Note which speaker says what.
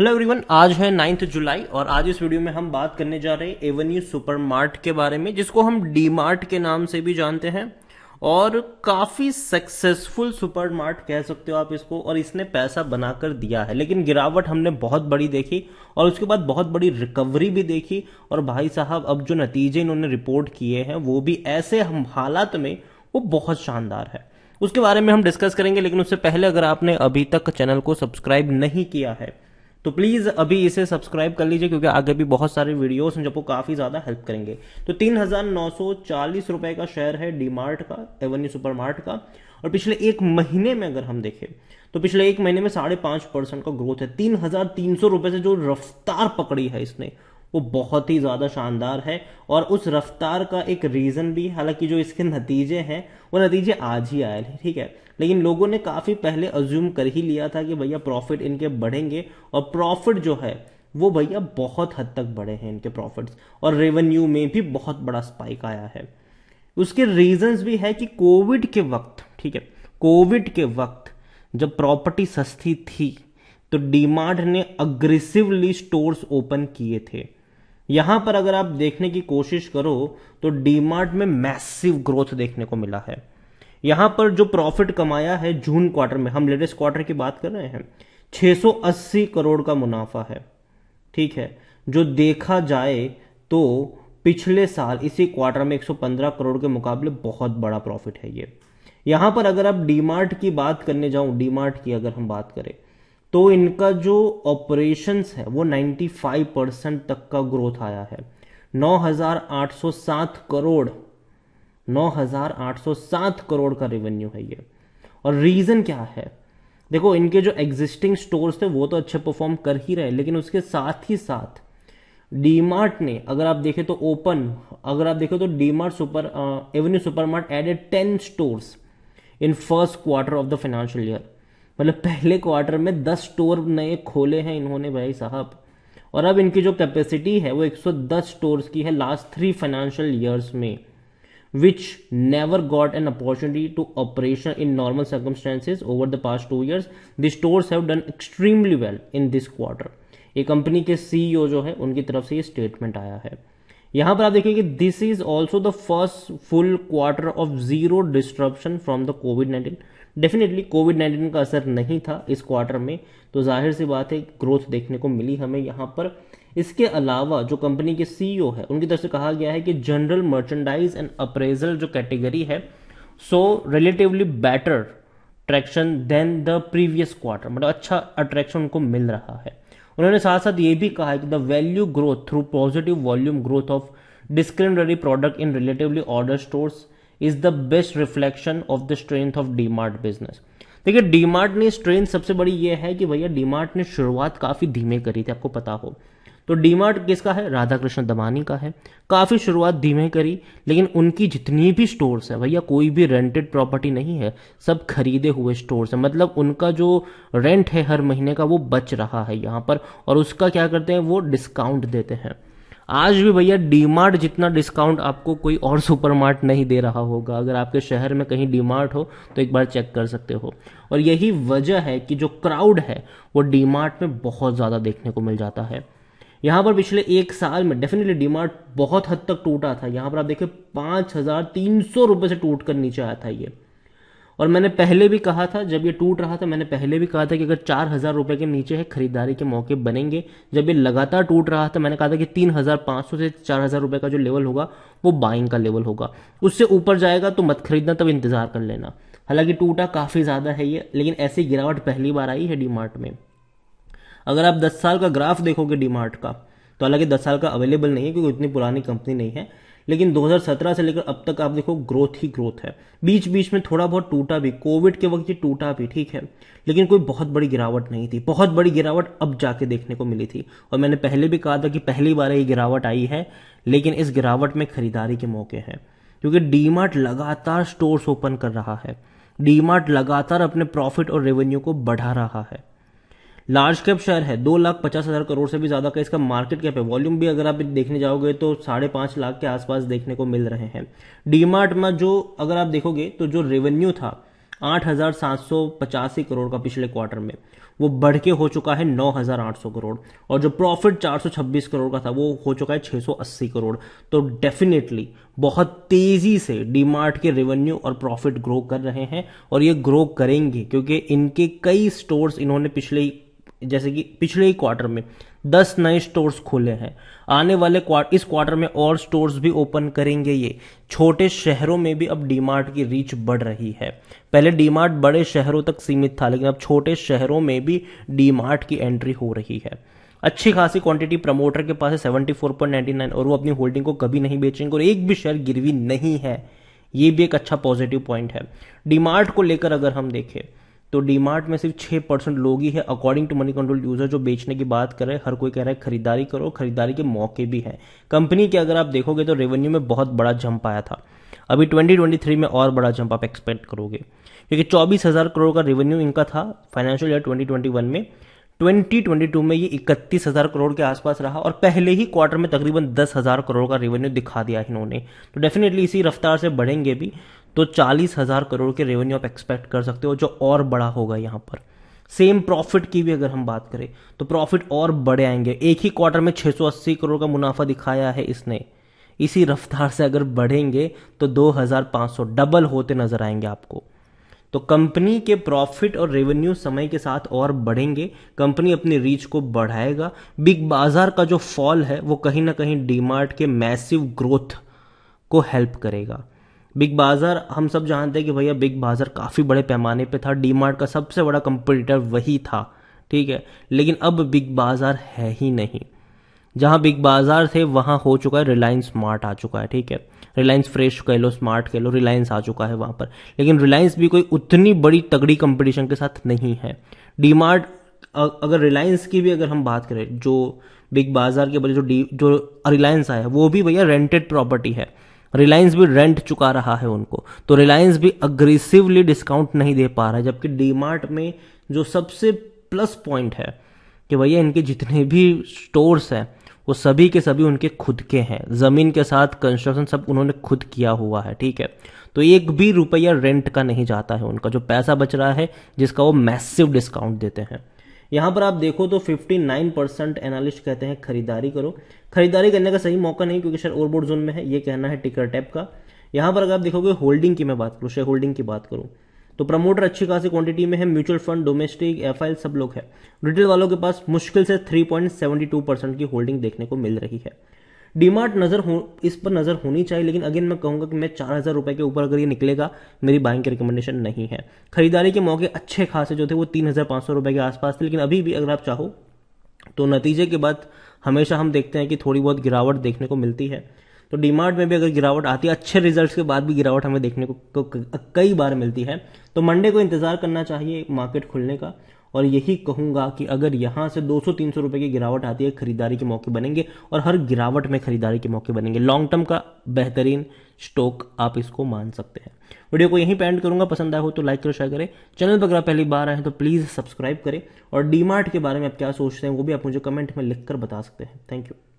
Speaker 1: Hello everyone आज है ninth जुलाई और आज इस वीडियो में हम बात करने जा रहे हैं एवेन्यू सुपरमार्ट के बारे में जिसको हम डी मार्ट के नाम से भी जानते हैं और काफी सक्सेसफुल सुपरमार्ट कह सकते हो आप इसको और इसने पैसा बनाकर दिया है लेकिन गिरावट हमने बहुत बड़ी देखी और उसके बाद बहुत बड़ी रिकवरी भी देखी और भाई साहब अब जो नतीजे इन्होंने रिपोर्ट किए हैं वो भी ऐसे हम हालात में वो बहुत शानदार है उसके बारे में हम डिस्कस करेंगे लेकिन उससे पहले अगर आपने अभी तक चैनल को सब्सक्राइब नहीं किया है तो प्लीज़ अभी इसे सब्सक्राइब कर लीजिए क्योंकि आगे भी बहुत सारे वीडियोस हैं जो आपको काफ़ी ज़्यादा हेल्प करेंगे तो तीन हज़ार नौ सौ चालीस रुपए का शेयर है डी मार्ट का एवेन्यू सुपर मार्ट का और पिछले एक महीने में अगर हम देखें तो पिछले एक महीने में साढ़े पाँच परसेंट का ग्रोथ है तीन हज़ार तीन सौ रुपये से जो रफ्तार पकड़ी है इसने वो बहुत ही ज़्यादा शानदार है और उस रफ्तार का एक रीज़न भी हालांकि जो इसके नतीजे हैं वो नतीजे आज ही आए हैं ठीक है लेकिन लोगों ने काफ़ी पहले अज्यूम कर ही लिया था कि भैया प्रॉफिट इनके बढ़ेंगे और प्रॉफिट जो है वो भैया बहुत हद तक बढ़े हैं इनके प्रॉफिट्स और रेवेन्यू में भी बहुत बड़ा स्पाइक आया है उसके रीजंस भी है कि कोविड के वक्त ठीक है कोविड के वक्त जब प्रॉपर्टी सस्ती थी तो डीमार्ट ने अग्रेसिवली स्टोर्स ओपन किए थे यहां पर अगर आप देखने की कोशिश करो तो डीमार्ट में मैसिव ग्रोथ देखने को मिला है यहां पर जो प्रॉफिट कमाया है जून क्वार्टर में हम लेटेस्ट क्वार्टर की बात कर रहे हैं 680 करोड़ का मुनाफा है ठीक है जो देखा जाए तो पिछले साल इसी क्वार्टर में 115 करोड़ के मुकाबले बहुत बड़ा प्रॉफिट है ये यहाँ पर अगर आप डीमार्ट की बात करने जाऊँ डीमार्ट की अगर हम बात करें तो इनका जो ऑपरेशंस है वो 95 परसेंट तक का ग्रोथ आया है 9,807 करोड़ 9,807 करोड़ का रेवेन्यू है ये और रीज़न क्या है देखो इनके जो एग्जिस्टिंग स्टोर्स थे वो तो अच्छे परफॉर्म कर ही रहे लेकिन उसके साथ ही साथ डीमार्ट ने अगर आप देखें तो ओपन अगर आप देखें तो DMart super Avenue Supermart added ten stores in first quarter of the financial year मतलब पहले क्वार्टर में दस स्टोर नए खोले हैं इन्होंने भाई साहब और अब इनकी जो कैपेसिटी है वो 110 स्टोर्स की है लास्ट थ्री फाइनेंशियल ईयर्स में which never got an opportunity to operation in normal circumstances over the past two years. The stores have done extremely well in this quarter. ये कंपनी के CEO e जो है उनकी तरफ से ये statement आया है यहां पर आप देखिए कि this is also the first full quarter of zero disruption from the COVID nineteen definitely COVID nineteen का असर नहीं था इस क्वार्टर में तो जाहिर सी बात है ग्रोथ देखने को मिली हमें यहाँ पर इसके अलावा जो कंपनी के सीईओ e है उनकी तरफ से कहा गया है कि जनरल मर्चेंडाइज एंड अप्रेजल जो कैटेगरी है so relatively better traction than the previous quarter मतलब अच्छा अट्रैक्शन उनको मिल रहा है उन्होंने साथ साथ ये भी कहा है कि the value growth through positive volume growth of discretionary product in relatively older stores is the best reflection of the strength of DMart business देखिए डीमार्ट ने स्ट्रेंथ सबसे बड़ी ये है कि भैया डीमार्ट ने शुरुआत काफ़ी धीमे करी थी आपको पता हो तो डीमार्ट किसका है राधा कृष्ण दमानी का है काफ़ी शुरुआत धीमे करी लेकिन उनकी जितनी भी स्टोर्स है भैया कोई भी रेंटेड प्रॉपर्टी नहीं है सब खरीदे हुए स्टोर्स हैं मतलब उनका जो रेंट है हर महीने का वो बच रहा है यहाँ पर और उसका क्या करते हैं वो डिस्काउंट देते हैं आज भी भैया डीमार्ट जितना डिस्काउंट आपको कोई और सुपरमार्ट नहीं दे रहा होगा अगर आपके शहर में कहीं डीमार्ट हो तो एक बार चेक कर सकते हो और यही वजह है कि जो क्राउड है वो डीमार्ट में बहुत ज़्यादा देखने को मिल जाता है यहाँ पर पिछले एक साल में डेफिनेटली डिमांड बहुत हद तक टूटा था यहाँ पर आप देखिए पाँच हज़ार तीन सौ रुपये से टूट कर नीचे आया था ये और मैंने पहले भी कहा था जब ये टूट रहा था मैंने पहले भी कहा था कि अगर चार हज़ार रुपये के नीचे है खरीदारी के मौके बनेंगे जब ये लगातार टूट रहा था मैंने कहा था कि तीन हज़ार पाँच सौ से चार हज़ार रुपये का जो लेवल होगा वो बाइंग का लेवल होगा उससे ऊपर जाएगा तो मत खरीदना तब इंतज़ार कर लेना हालांकि टूटा काफ़ी ज़्यादा है ये लेकिन ऐसी गिरावट पहली बार आई है डी मार्ट में अगर आप दस साल का ग्राफ देखोगे डीमार्ट का तो हालांकि दस साल का अवेलेबल नहीं है क्योंकि इतनी पुरानी कंपनी नहीं है लेकिन 2017 से लेकर अब तक आप देखो ग्रोथ ही ग्रोथ है बीच बीच में थोड़ा बहुत टूटा भी कोविड के वक्त ये टूटा भी ठीक है लेकिन कोई बहुत बड़ी गिरावट नहीं थी बहुत बड़ी गिरावट अब जाके देखने को मिली थी और मैंने पहले भी कहा था कि पहली बार ये गिरावट आई है लेकिन इस गिरावट में खरीदारी के मौके हैं क्योंकि डीमार्ट लगातार स्टोर्स ओपन कर रहा है डीमार्ट लगातार अपने प्रॉफिट और रेवेन्यू को बढ़ा रहा है लार्ज कैप शेयर है दो लाख पचास हज़ार करोड़ से भी ज़्यादा का इसका मार्केट कैप है वॉल्यूम भी अगर आप देखने जाओगे तो साढ़े पांच लाख के आसपास देखने को मिल रहे हैं डीमार्ट में जो अगर आप देखोगे तो जो रेवेन्यू था आठ हज़ार सात सौ पचासी करोड़ का पिछले क्वार्टर में वो बढ़ के हो चुका है नौ हज़ार आठ सौ करोड़ और जो प्रॉफिट चार सौ छब्बीस करोड़ का था वो हो चुका है छः सौ अस्सी करोड़ तो डेफिनेटली बहुत तेज़ी से डीमार्ट के रेवेन्यू और प्रॉफिट ग्रो कर रहे हैं और ये ग्रो करेंगे क्योंकि इनके कई स्टोर्स इन्होंने पिछले जैसे कि पिछले ही क्वार्टर में दस नए स्टोर्स खोले हैं आने वाले क्वार्टर इस क्वार्टर में और स्टोर्स भी ओपन करेंगे ये छोटे शहरों में भी अब डीमार्ट की रीच बढ़ रही है पहले डीमार्ट बड़े शहरों तक सीमित था लेकिन अब छोटे शहरों में भी डीमार्ट की एंट्री हो रही है अच्छी खासी क्वांटिटी प्रमोटर के पास है seventy four point ninety nine और वो अपनी होल्डिंग को कभी नहीं बेचेंगे और एक भी शेयर गिरवी नहीं है ये भी एक अच्छा पॉजिटिव पॉइंट है डीमार्ट को लेकर अगर हम देखें तो डीमार्ट में सिर्फ छह परसेंट लोग ही है according to Moneycontrol user जो बेचने की बात कर रहे हैं हर कोई कह रहा है खरीदारी करो खरीदारी के मौके भी हैं कंपनी के अगर आप देखोगे तो रेवेन्यू में बहुत बड़ा जंप आया था अभी 2023 में और बड़ा जंप आप एक्सपेक्ट करोगे क्योंकि चौबीस हज़ार करोड़ का रेवेन्यू इनका था फाइनेंशियल ईयर वन में 2022 में ये इकतीस हज़ार करोड़ के आसपास रहा और पहले ही क्वार्टर में तकरीबन दस हज़ार करोड़ का रेवेन्यू दिखा दिया इन्होंने तो डेफिनेटली इसी रफ्तार से बढ़ेंगे भी तो चालीस हज़ार करोड़ के रेवेन्यू आप एक्सपेक्ट कर सकते हो जो और बड़ा होगा यहाँ पर सेम प्रॉफिट की भी अगर हम बात करें तो प्रॉफिट और बड़े आएंगे एक ही क्वार्टर में 680 करोड़ का मुनाफा दिखाया है इसने इसी रफ्तार से अगर बढ़ेंगे तो 2500 डबल होते नजर आएंगे आपको तो कंपनी के प्रॉफिट और रेवेन्यू समय के साथ और बढ़ेंगे कंपनी अपनी रीच को बढ़ाएगा बिग बाजार का जो फॉल है वो कहीं ना कहीं डीमार्ट के मैसिव ग्रोथ को हेल्प करेगा बिग बाज़ार हम सब जानते हैं कि भैया बिग बाज़ार काफ़ी बड़े पैमाने पे था डी मार्ट का सबसे बड़ा कंपटीटर वही था ठीक है लेकिन अब बिग बाज़ार है ही नहीं जहाँ बिग बाज़ार थे वहाँ हो चुका है रिलायंस स्मार्ट आ चुका है ठीक है रिलायंस फ्रेश कह लो स्मार्ट कह लो रिलायंस आ चुका है वहाँ पर लेकिन रिलायंस भी कोई उतनी बड़ी तगड़ी कंपटीशन के साथ नहीं है डी मार्ट अगर रिलायंस की भी अगर हम बात करें जो बिग बाज़ार के बजे जो डी जो रिलायंस आया वो भी भैया रेंटेड प्रॉपर्टी है रिलायंस भी रेंट चुका रहा है उनको तो रिलायंस भी अग्रेसिवली डिस्काउंट नहीं दे पा रहा है जबकि मार्ट में जो सबसे प्लस पॉइंट है कि भैया इनके जितने भी स्टोर्स हैं वो सभी के सभी उनके खुद के हैं ज़मीन के साथ कंस्ट्रक्शन सब उन्होंने खुद किया हुआ है ठीक है तो एक भी रुपया रेंट का नहीं जाता है उनका जो पैसा बच रहा है जिसका वो मैसिव डिस्काउंट देते हैं यहां पर आप देखो तो 59 परसेंट एनालिस्ट कहते हैं खरीदारी करो खरीदारी करने का सही मौका नहीं क्योंकि शेयर ओवरबोर्ड जोन में है ये कहना है टिकर टैप का यहाँ पर अगर आप देखोगे होल्डिंग की मैं बात करूँ शेयर होल्डिंग की बात करूँ तो प्रमोटर अच्छी खासी क्वांटिटी में है म्यूचुअल फंड डोमेस्टिक एफ सब लोग है रिटेल वालों के पास मुश्किल से थ्री परसेंट की होल्डिंग देखने को मिल रही है डीमार्ट नज़र हो इस पर नज़र होनी चाहिए लेकिन अगेन मैं कहूंगा कि मैं चार हज़ार रुपये के ऊपर अगर ये निकलेगा मेरी बाइंग की रिकमेंडेशन नहीं है खरीदारी के मौके अच्छे खासे जो थे वो तीन हज़ार पांच सौ रुपए के आसपास थे लेकिन अभी भी अगर आप चाहो तो नतीजे के बाद हमेशा हम देखते हैं कि थोड़ी बहुत गिरावट देखने को मिलती है तो डीमार्ट में भी अगर गिरावट आती है अच्छे रिजल्ट के बाद भी गिरावट हमें देखने को कई बार मिलती है तो मंडे को इंतज़ार करना चाहिए मार्केट खुलने का और यही कहूँगा कि अगर यहाँ से 200-300 रुपए की गिरावट आती है खरीदारी के मौके बनेंगे और हर गिरावट में खरीदारी के मौके बनेंगे लॉन्ग टर्म का बेहतरीन स्टॉक आप इसको मान सकते हैं वीडियो को यहीं पेंड करूंगा पसंद आया हो तो लाइक करो शेयर करें चैनल पर अगर पहली बार आए तो प्लीज़ सब्सक्राइब करें और डीमार्ट के बारे में आप क्या सोचते हैं वो भी आप मुझे कमेंट में लिख कर बता सकते हैं थैंक यू